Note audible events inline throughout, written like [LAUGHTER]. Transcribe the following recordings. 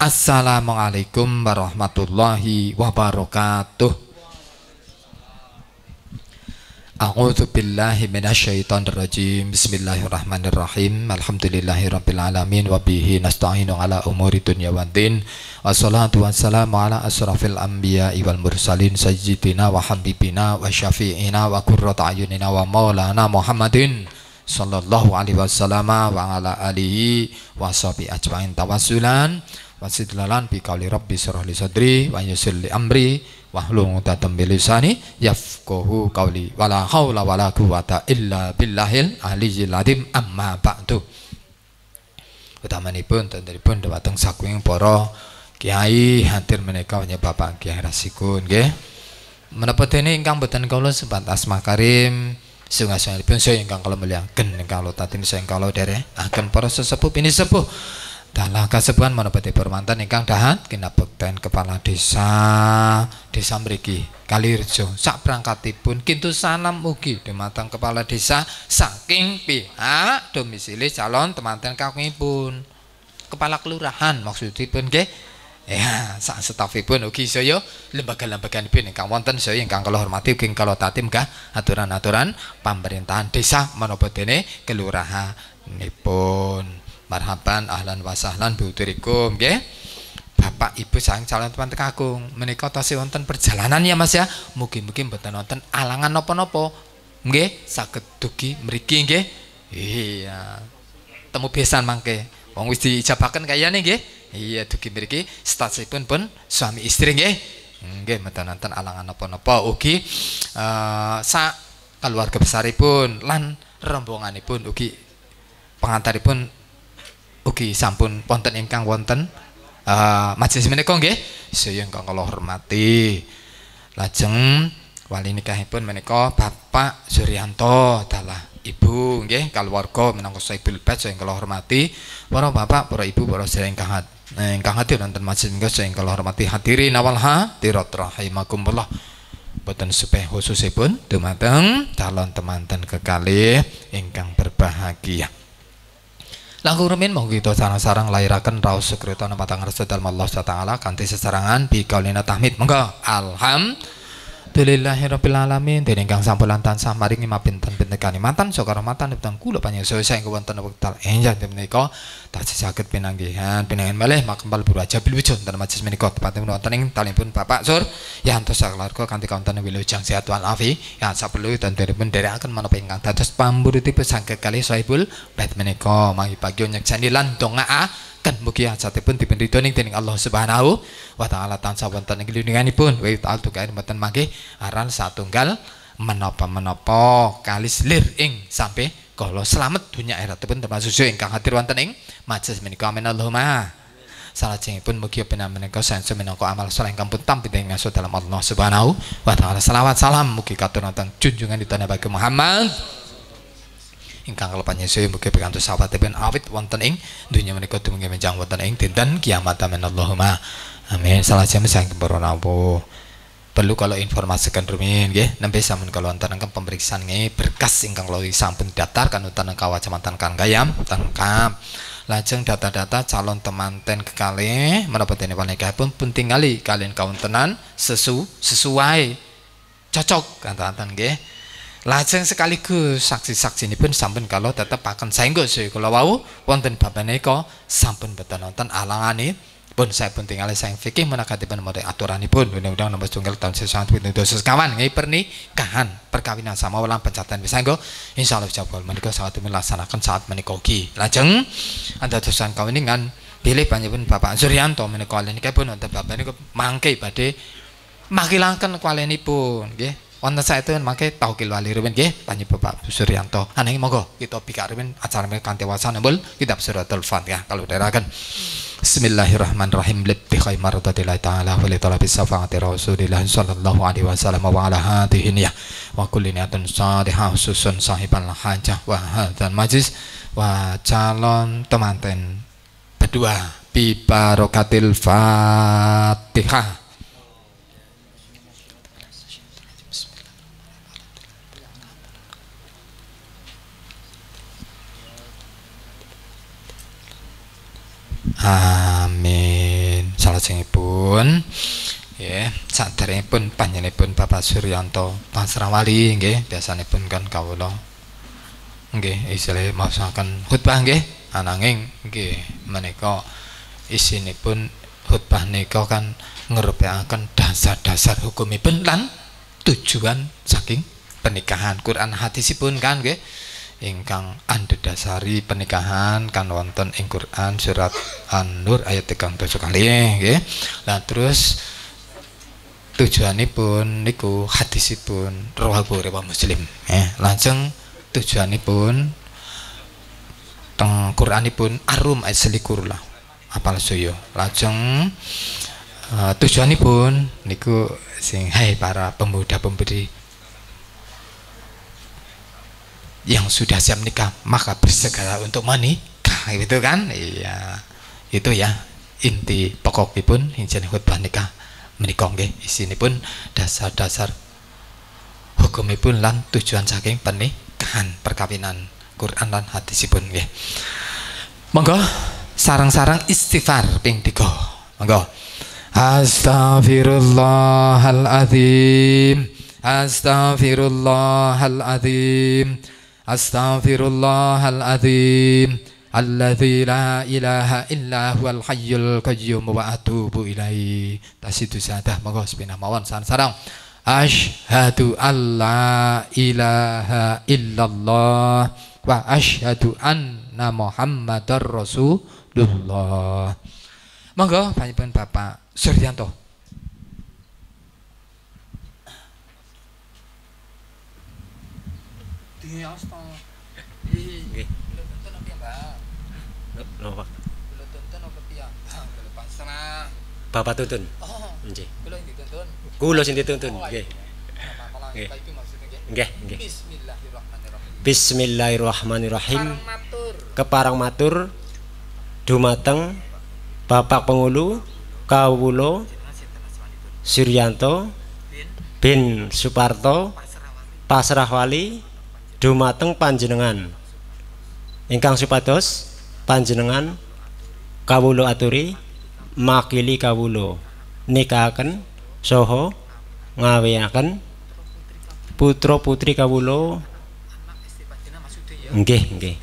Assalamualaikum warahmatullahi wabarakatuh A'udzu billahi minasyaitonir rajim Bismillahirrahmanirrahim Alhamdulillahirabbil alamin wa bihi nasta'inu ala umuri dunya waddin Wassalatu wassalamu ala asrafil anbiya wal mursalin sayyidina wa habibina wa syafi'ina wa qurrata ayunina wa maulana Muhammadin sallallahu alaihi wasallama wa ala alihi wa sahbihi ajmain tawassulan wasidlalan bi kauli rabbi syrah li sadri wa yusil li amri wahlul 'uqdatam min lisani yafqahu qauli wala haula wala quwata illa billahil aliyyil adzim amma ba'du utamanipun tentripun dhumateng saking poro kiai hadir hanya Bapak Kiai Rasikun nggih menapa dene ingkang boten sempat asma karim sungguh sungai pun saya ingkang kalau melihat gen kalau tatin saya kalau dereh akan para sesepuh ini sepuh dalam kasepuhan menobati permantan ingkang dahan kena bekten kepala desa desa meriki Kalirjo sak perangkatipun kintu salam ugi dematang kepala desa saking pihak domisili calon temanten kau kakungipun kepala kelurahan maksud maksudipun ke ya sak stafipun ugi soyo lembaga-lembaganipun lembaga ingkang wonten yang ingkang kalau hormati ugi kalau tatim kah aturan-aturan pemerintahan desa menapa ini kelurahan nipun marhaban ahlan wasahlan buturikum gae Bapak Ibu sang calon teman kakung menika tasih wonten perjalanan ya Mas ya mungkin mungkin mboten nonton alangan nopo nopo nggih saged dugi mriki nggih iya temu besan mangke wong wis diijabaken kayane nggih iya dugi mriki statusipun pun suami istri nggih nggih mboten nonton alangan nopo nopo ugi uh, eh, sak keluarga besaripun lan rombonganipun ugi pengantaripun ugi sampun wonten ingkang wonten uh, majelis menika nggih sedaya ingkang kula hormati lajeng wali nikahipun menika Bapak Suryanto dalah Ibu nggih kaluwarga minangka Saibul Bait saya kula hormati para bapak para ibu para sedaya ingkang ingkang eh, hadir wonten majelis menika saya kula hormati hadirin awal hadirat rahimakumullah boten supaya khususipun dumateng calon temanten kekalih ingkang berbahagia Langkung rumin mau kita sarang-sarang lahirakan raus sekreto nama tangan dalam Allah Taala kanti sesarangan bi kaulina tahmid monggo alhamdulillah Alhamdulillahirrabbilalamin Dari ingkang sampun tansah maringi mabinten bintekani matan Sokara matan Ibtan kula panjang selesai Ngewonten wektal Enjang menika Tasih sakit pinanggihan Pinangin malih Makembal buru aja bilwujud Dan majlis menika Tepatnya menonton Ing talipun Bapak Sur Yantos saklarko Kanti kauntan Wilujang sehat yang Ya saperlu Dan dari pun Dari akan manapa ingkang Dados pamburiti sangke kali Sohibul Bait menika Mangi pagi Onyak sandilan donga. Kan mugi ajatipun dipun ridhoni dening Allah Subhanahu wa taala tansah wonten ing lindunganipun. Wa tu tukain mboten mangke aran satunggal menapa-menapa kalis lir ing sampe kala pun dunya akhiratipun termasuk ingkang hadir wonten ing majelis menika. Amin Allahumma. salajengipun mugi penamen menika sanjung minangka amal yang ingkang pun tampil masuk dalam Allah Subhanahu wa taala. Salawat salam mugi katur nonton junjungan bagi Muhammad ingkang kelepan Yesus mugi sahabat sawatipun awit wonten ing dunia menika dumugi menjang wonten ing dan kiamat amin Allahumma amin jam saking para rawuh perlu kalau informasikan rumin nggih nembe sampun kalau wonten ingkang pemeriksaan nggih berkas ingkang kalau sampun kan wonten ing kawacamatan gayam tengkap lajeng data-data calon temanten kekali menapa dene pun penting kali kalian kauntenan sesu sesuai cocok kantan-kantan nggih Lajeng sekaligus saksi-saksi ini pun sampun kalau tetap akan senggol sih kalau wau wonten bab menika sampun beten wonten alangane pun saya pun tinggal saya fikih mode aturan pun undang-undang nomor tunggal tahun sesuatu itu dosis kawan ngai pernikahan perkawinan sama ulang pencatatan bisa engko insya Allah jawab kalau menikah saat itu melaksanakan saat menikahi oke ada tulisan dosan kawin dengan pilih banyak pun bapak Suryanto menikah ini pun untuk bapak ini mangke badai ini pun. nggih wonten saestu tahu kilo wali ruben nggih tanya Bapak Bu Suryanto. aneh mogo kita pikir ruben acara nembol, kita nembul kitab suratul ya kalau terangkan. Bismillahirrahmanirrahim lebih khai maradatillahi ta'ala wa li talabi syafaati rasulillah sallallahu alaihi wasallam wa ala hadihi ya wa kulli niyatin salihah khususun sahibal hajah wa hadzal majlis wa calon temanten berdua bi barokatil Fatihah Amin. Salajengipun nggih saderengipun panjenenganipun Bapak Suryanto Pasrawali nggih biasanipun kan kawula nggih isile maosaken khutbah nggih ananging nggih menika isinipun khutbah nika kan ngrepekaken dasar-dasar hukumipun lan tujuan saking pernikahan Quran hadisipun kan nggih ingkang andedasari pernikahan kan wonten ing Quran surat An-Nur ayat 37 kali nggih. Lah terus tujuanipun niku hadisipun rawahu riwayat Muslim ya. Lajeng tujuanipun teng Quranipun Arum ayat selikur lah apal suyo. Lajeng uh, tujuanipun niku sing hai para pemuda pemberi yang sudah siap nikah maka bersegera untuk menikah gitu kan iya itu ya inti pokok pun injen khutbah nikah ke sini pun dasar-dasar hukum pun lan tujuan saking pernikahan perkawinan Quran dan hadis pun ya monggo sarang-sarang istighfar ping 3 monggo Astaghfirullahaladzim Astaghfirullahaladzim Astaghfirullahaladzim Alladzi la ilaha illa huwal hayyul qayyum wa atubu ilaihi Tasidu syadah Moga sepina Mawon. san sarang Ashadu an la ilaha illallah Wa ashadu anna muhammadar rasulullah Moga banyak pun bapak Suryanto Dia astaghfirullahaladzim Nggih. tuntun tuntun Bapak tuntun. Oh. Nggih. sing dituntun. Oh, nggih. Nggih. Nggih, nggih. Bismillahirrahmanirrahim. Bismillahirrahmanirrahim. Keparang matur dumateng Bapak Pengulu Kawulo Suryanto bin Suparto Pasrahwali dumateng panjenengan ingkang supados panjenengan kawulo aturi makili kawulo nikahaken soho ngawiaken putra putri kawulo nggih nggih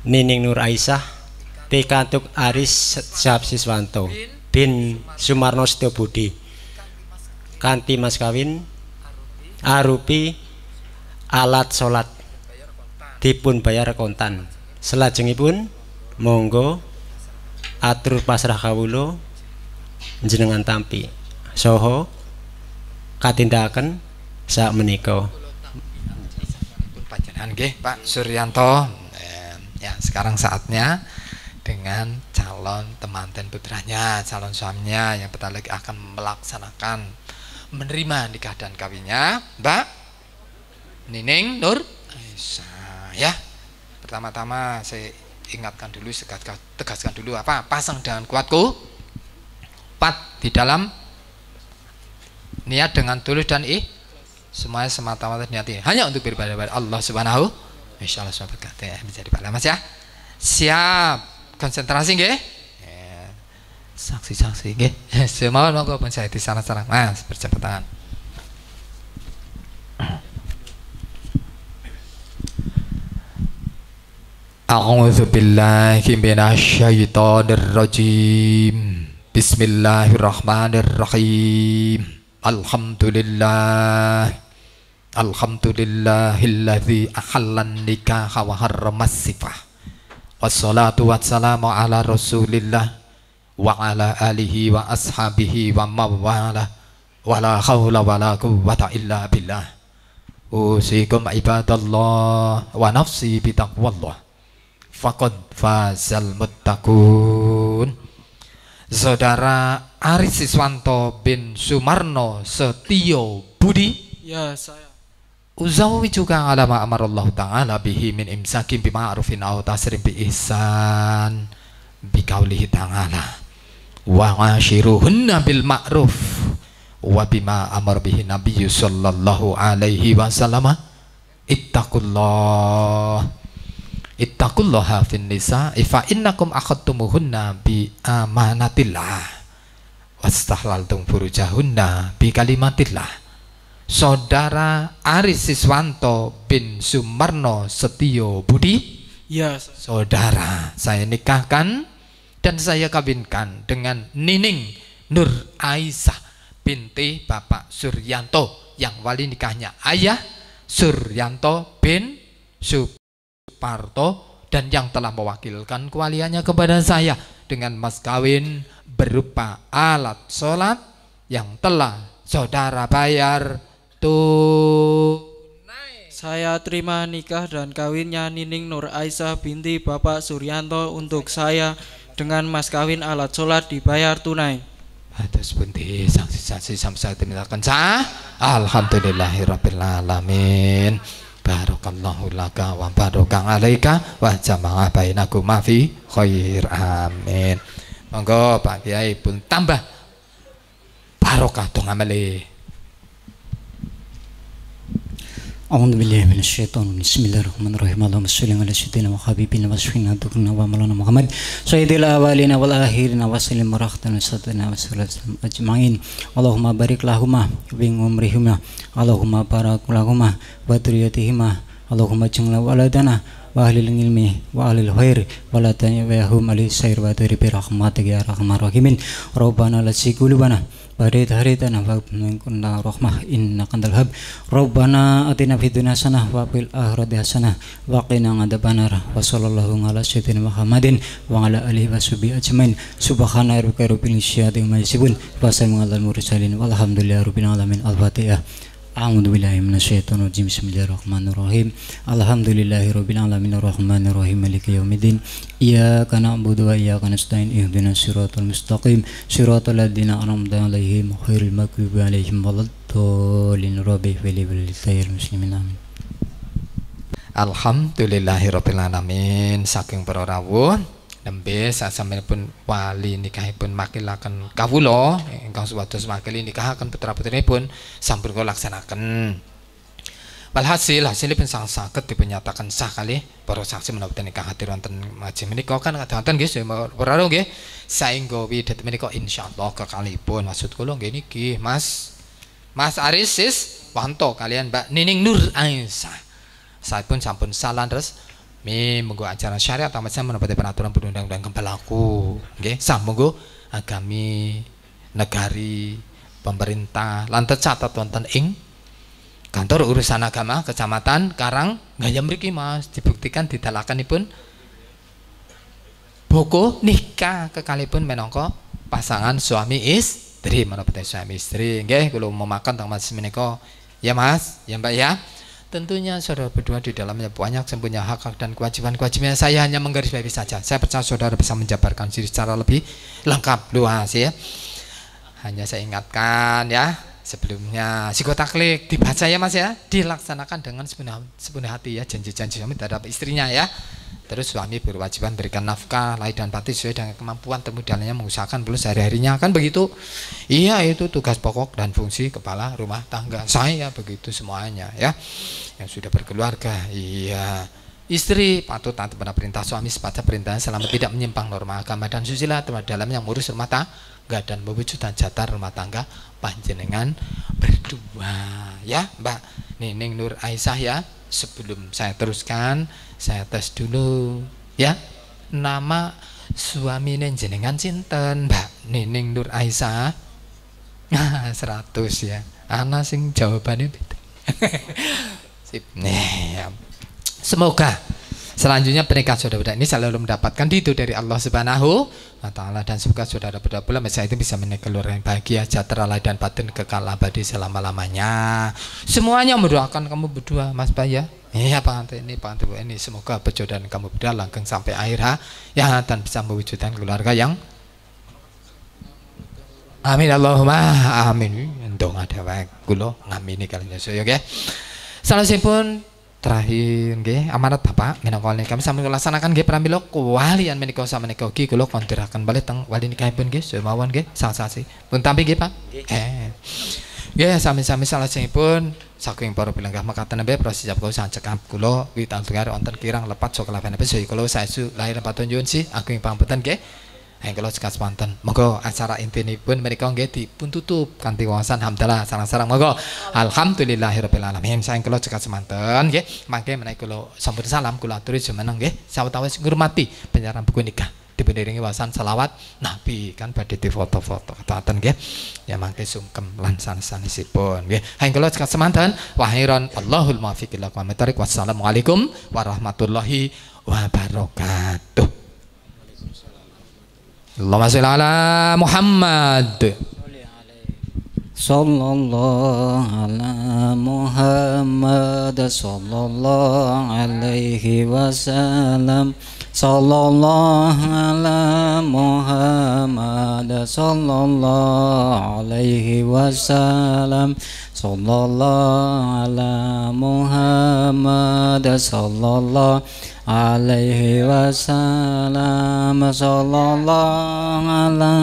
Nining Nur Aisyah Tikantuk Aris Syab Siswanto bin Sumarno Setiobudi Kanti Mas Kawin Arupi alat sholat dipun bayar kontan pun monggo atur pasrah kawulo jenengan tampi soho katindakan saat meniko Pak Suryanto ya sekarang saatnya dengan calon temanten putranya calon suaminya yang bentar akan melaksanakan menerima nikah dan kawinnya Mbak Nining Nur Aisyah ya. Pertama-tama saya ingatkan dulu tegaskan, tegaskan dulu apa? Pasang dengan kuatku. empat di dalam niat dengan tulus dan ih semuanya semata-mata niatnya hanya untuk beribadah kepada Allah Subhanahu insyaallah Allah subhanahu berkat ya eh, menjadi pahala mas ya siap konsentrasi nggih ya. saksi-saksi nggih [LAUGHS] semalam monggo pun saya di sana-sana mas berjabat tangan A'udzu billahi minasyaitonir rajim. Bismillahirrahmanirrahim. Alhamdulillah. Alhamdulillahilladzi ahallan nikah wa harramas sifah. Wassalatu wassalamu ala Rasulillah wa ala alihi wa ashabihi wa mawalah. Wala haula wala quwwata illa billah. Usikum ibadallah wa nafsi bi taqwallah faqad fazal muttaqun Saudara Aris Siswanto bin Sumarno Setio Budi Ya saya Uzawijuka ala ma Allah ta'ala bihi min imsakin bima'rufin aw tasrim bi ihsan bi qaulihi ta'ala wa huna bil ma'ruf wa bima amar bihi nabiyyu sallallahu alaihi wasallam ittaqullah Ittaqullaha fin nisa ifa innakum akhadtumuhunna bi amanatillah wastahlaltum furujahunna bi kalimatillah. Saudara Aris Siswanto bin Sumarno Setio Budi. Ya. Saudara, saya nikahkan dan saya kawinkan dengan Nining Nur Aisyah binti Bapak Suryanto yang wali nikahnya ayah Suryanto bin Sub Suparto dan yang telah mewakilkan kualiannya kepada saya dengan mas kawin berupa alat sholat yang telah saudara bayar tunai. Saya terima nikah dan kawinnya Nining Nur Aisyah binti Bapak Suryanto untuk saya dengan mas kawin alat sholat dibayar tunai. Atas bunti sanksi-sanksi sampai saya kan sah. Alhamdulillahirrahmanirrahim barakallahu laka wa baraka alaika wa jama'a bainakuma fi khair amin monggo Pak Kiai pun tambah barokah tong amale Allahumma shalli 'ala sayyidina wa habibina wa sufina wa maulana Muhammad. Sayyidil awalina wal akhirina wa sallim marhatan wa Allahumma barik lahumma wa umrihumma. Allahumma barik lahumma wa Allahumma jinna waladana wa ahlil ilmi wa ahlil khair wa la tanibahum alih sair wa turi bi rahmatik ya rahmat rahimin rabbana la sigulubana barit haritana wa min rahmah inna kantal hab Rabbana atina fid dunya hasanah wa fil akhirati hasanah wa qina adzabannar wa sallallahu ala sayyidina Muhammadin wa ala alihi washabi ajmain subhana rabbika rabbil isyati ma yasifun wa salamun alal mursalin alhamdulillah rabbil alamin al-fatihah A'udzubillahiminasyaitonirrojim Bismillahirrahmanirrahim Alhamdulillahirrabbilalamin Ar-Rahmanirrahim Maliki yawmiddin Iyaka na'budu wa iyaka nasta'in Ihdina siratul mustaqim Siratul ladina anamda alaihim Khairul makribi alaihim Waladolin rabbi Filibalitayir muslimin amin Alhamdulillahirrabbilalamin Saking perorawun nembe pun wali pun nikahipun makilaken kawula ingkang supados makili akan putra-putrinipun sampun kula laksanaken. Walhasil pun sang sakit dipenyatakan sah kali para saksi menawi nikah hati wonten maji menikah kan kadhanten nggih para ya, nggih insya widet kau insyaallah pun maksud lo gini niki Mas Mas Arisis Wanto kalian Mbak Nining Nur Aisyah. pun sampun salah terus Mi menggo acara syariat amat menepati peraturan perundang-undang kembalaku. Nggih, sah menggo agami negari pemerintah lantas catat, wonten ing kantor urusan agama kecamatan Karang Gaya mriki Mas dibuktikan pun, Boko nikah kekalipun menongko pasangan suami istri menapa suami istri Kalau mau makan teng mas menika ya Mas ya Mbak ya Tentunya saudara berdua di dalamnya banyak yang hak-hak dan kewajiban-kewajibannya. Saya hanya menggarisbawahi saja. Saya percaya saudara bisa menjabarkan diri secara lebih lengkap, luas ya. Hanya saya ingatkan ya sebelumnya si kota klik dibaca ya mas ya dilaksanakan dengan sepenuh, sepenuh hati ya janji-janji suami terhadap istrinya ya terus suami berwajiban berikan nafkah lahir dan batin sesuai dengan kemampuan temudannya mengusahakan belum sehari-harinya kan begitu iya itu tugas pokok dan fungsi kepala rumah tangga saya begitu semuanya ya yang sudah berkeluarga iya Istri patut taat pada perintah suami sepatah perintah selama tidak menyimpang norma agama dan susila terhadap dalam yang mengurus rumah tangga keluarga dan mewujudan jatah rumah tangga panjenengan berdua ya Mbak Nining Nur Aisyah ya sebelum saya teruskan saya tes dulu ya nama suami jenengan sinten Mbak Nining Nur Aisyah 100 [LAUGHS] ya Ana sing jawabannya beda [LAUGHS] sip nih ya. semoga Selanjutnya pernikahan saudara-saudara ini selalu mendapatkan itu dari Allah Subhanahu wa taala dan semoga saudara-saudara pula masa itu bisa menikah keluarga yang bahagia, sejahtera lahir dan batin kekal abadi selama-lamanya. Semuanya mendoakan kamu berdua Mas Baya. Iya Pak Ante ini Pak Ante ini semoga perjodohan kamu berdua langgeng sampai akhir ya dan bisa mewujudkan keluarga yang Amin Allahumma amin. Ndong ada wae kula ngamini kalian ya. ya Salah pun terakhir g amanat Bapak kali, kami sambil melaksanakan laksanakan nggih pramila menikah menika samenika ugi kula kondiraken balik tang wali nikah pun g sangat sangat sasasi pun tampil g Pak sambil sambil salah sih pun saking bilang gak para pilanggah kau sangat prosijab kula kita tunggu hari wonten kirang lepat sih kalau saya su lahir si sih yang pamputan g Engkelo cekat spontan. Monggo acara inti pun mereka di pun tutup kanti wawasan hamdalah sarang-sarang monggo. Alhamdulillahirabbil alamin. Saengkelo cekat semanten nggih. Mangke menaik kula sampun salam kula turis jumeneng nggih. Sawetawis ngurmati penyiaran buku nikah dipuniringi wawasan salawat Nabi kan pada di foto foto nggih ya mangke sungkem lansan lan pun. nggih kalau cekat semanten wahiron Allahul muwaffiq ila wassalamualaikum warahmatullahi wabarakatuh Allahumma sholli ala Muhammad sallallahu ala Muhammad sallallahu alaihi wasallam sallallahu ala Muhammad sallallahu alaihi wasallam sallallahu ala Muhammad sallallahu alaihi wasallam sallallahu ala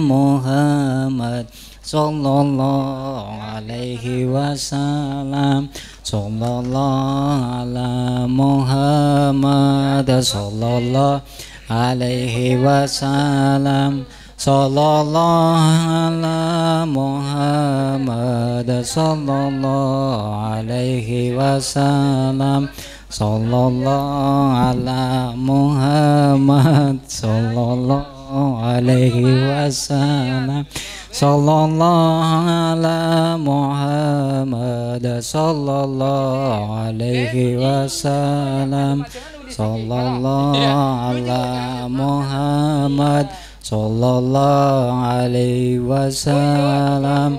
Muhammad sallallahu alaihi wasallam sallallahu ala Muhammad sallallahu alaihi wasallam sallallahu ala Muhammad sallallahu alaihi wasallam sallallahu ala Muhammad sallallahu alaihi wasallam sallallahu ala Muhammad sallallahu alaihi wasallam sallallahu ala Muhammad sallallahu alaihi wasallam